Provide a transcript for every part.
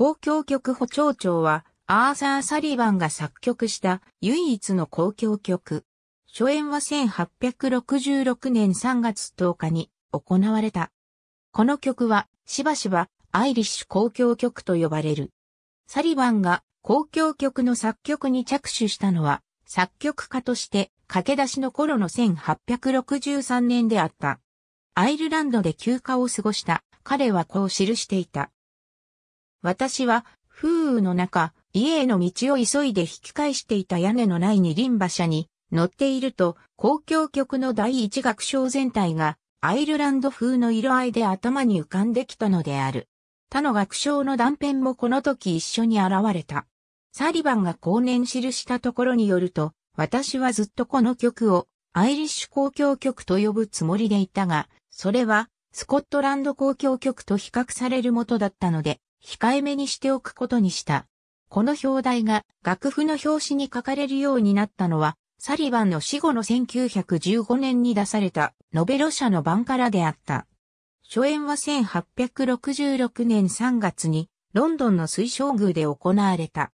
公共曲補聴庁は、アーサー・サリバンが作曲した唯一の公共曲。初演は1866年3月10日に行われた。この曲は、しばしば、アイリッシュ公共曲と呼ばれる。サリバンが公共曲の作曲に着手したのは、作曲家として駆け出しの頃の1863年であった。アイルランドで休暇を過ごした彼はこう記していた。私は、風雨の中、家への道を急いで引き返していた屋根のない二輪馬車に乗っていると、公共曲の第一楽章全体が、アイルランド風の色合いで頭に浮かんできたのである。他の楽章の断片もこの時一緒に現れた。サリバンが後年記したところによると、私はずっとこの曲をアイリッシュ公共曲と呼ぶつもりでいたが、それはスコットランド公共曲と比較されるもとだったので、控えめにしておくことにした。この表題が楽譜の表紙に書かれるようになったのは、サリバンの死後の1915年に出されたノベロ社の版からであった。初演は1866年3月にロンドンの水晶宮で行われた。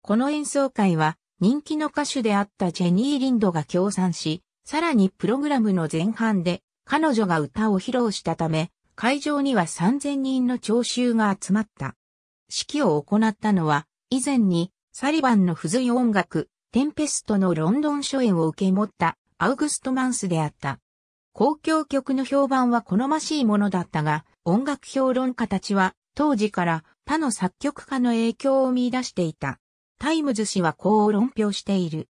この演奏会は人気の歌手であったジェニー・リンドが協賛し、さらにプログラムの前半で彼女が歌を披露したため、会場には3000人の聴衆が集まった。式を行ったのは、以前にサリバンの付随音楽、テンペストのロンドン初演を受け持ったアウグスト・マンスであった。公共曲の評判は好ましいものだったが、音楽評論家たちは当時から他の作曲家の影響を見出していた。タイムズ氏はこう論評している。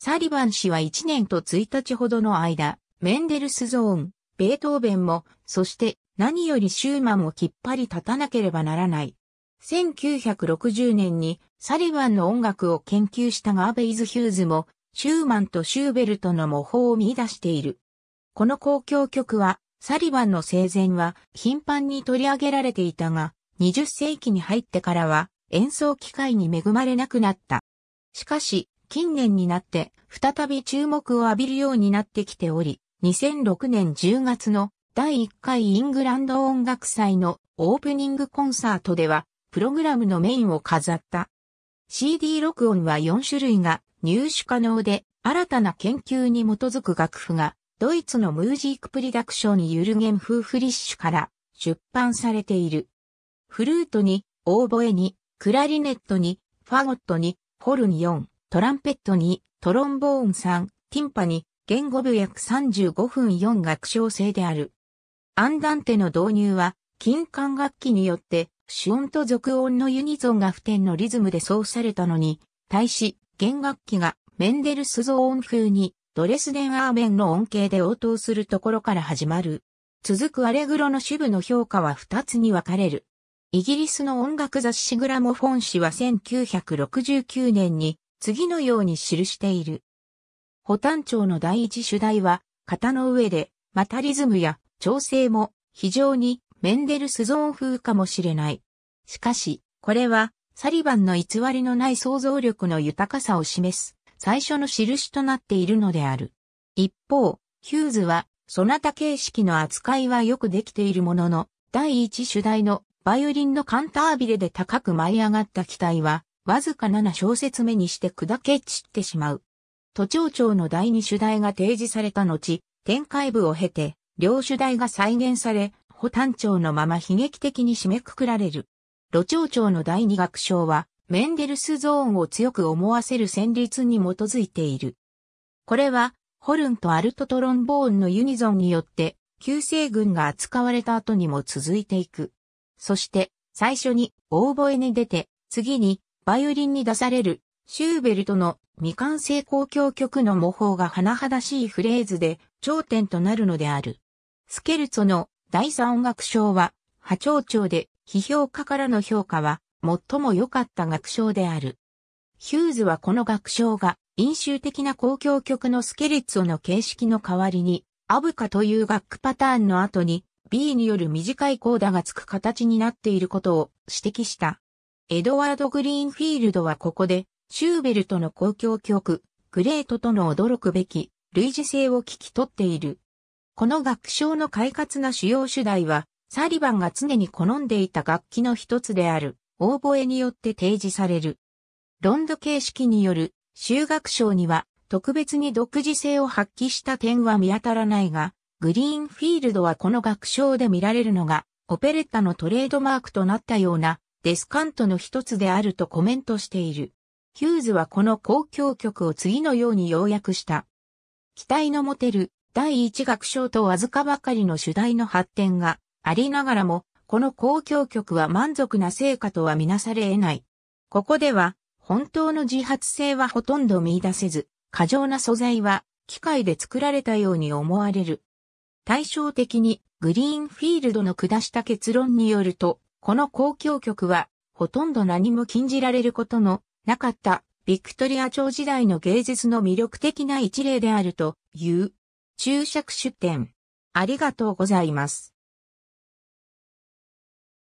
サリバン氏は1年と1日ほどの間、メンデルスゾーン、ベートーベンも、そして何よりシューマンをきっぱり立たなければならない。1960年にサリバンの音楽を研究したガーベイズ・ヒューズも、シューマンとシューベルトの模倣を見出している。この公共曲は、サリバンの生前は頻繁に取り上げられていたが、20世紀に入ってからは演奏機会に恵まれなくなった。しかし、近年になって再び注目を浴びるようになってきており、2006年10月の第1回イングランド音楽祭のオープニングコンサートでは、プログラムのメインを飾った。CD 録音は4種類が入手可能で、新たな研究に基づく楽譜が、ドイツのムージークプリダクションユルゲン・フーフリッシュから出版されている。フルートに、オーボエに、クラリネットに、ファゴットに、ホルン4、トランペットに、トロンボーン3、ティンパに、言語部約35分4楽章制である。アンダンテの導入は、金管楽器によって、主音と続音のユニゾンが普天のリズムで奏されたのに、対し、弦楽器がメンデルスゾーン風に、ドレスデンアーメンの音形で応答するところから始まる。続くアレグロの主部の評価は2つに分かれる。イギリスの音楽雑誌グラモフォン誌は1969年に次のように記している。保ン調の第一主題は、型の上で、またリズムや調整も非常にメンデルスゾーン風かもしれない。しかし、これはサリバンの偽りのない想像力の豊かさを示す最初の印となっているのである。一方、ヒューズは、そなた形式の扱いはよくできているものの、第一主題のバイオリンのカンタービレで高く舞い上がった機体は、わずか7小節目にして砕け散ってしまう。都庁長の第二主題が提示された後、展開部を経て、両主題が再現され、保単調のまま悲劇的に締めくくられる。路長調の第二楽章は、メンデルスゾーンを強く思わせる旋律に基づいている。これは、ホルンとアルトトロンボーンのユニゾンによって、旧世軍が扱われた後にも続いていく。そして、最初に、オーボエに出て、次に、バイオリンに出される、シューベルトの未完成交響曲の模倣が甚だしいフレーズで、頂点となるのである。スケルツォの第三音楽賞は、波長長で、批評家からの評価は、最も良かった楽賞である。ヒューズはこの楽賞が、飲酒的な公共曲のスケルツォの形式の代わりに、アブカという楽器パターンの後に、B による短いコーダがつく形になっていることを指摘した。エドワード・グリーンフィールドはここで、シューベルトの公共曲、グレートとの驚くべき、類似性を聞き取っている。この楽章の快活な主要主題は、サリバンが常に好んでいた楽器の一つである、オーボエによって提示される。ロンド形式による、修学章には、特別に独自性を発揮した点は見当たらないが、グリーンフィールドはこの楽章で見られるのが、オペレッタのトレードマークとなったような、デスカントの一つであるとコメントしている。ヒューズはこの公共曲を次のように要約した。期待の持てる第一楽章とわずかばかりの主題の発展がありながらも、この交響曲は満足な成果とはみなされ得ない。ここでは、本当の自発性はほとんど見出せず、過剰な素材は機械で作られたように思われる。対照的にグリーンフィールドの下した結論によると、この交響曲はほとんど何も禁じられることのなかったビクトリア朝時代の芸術の魅力的な一例であるという注釈出典。ありがとうございます。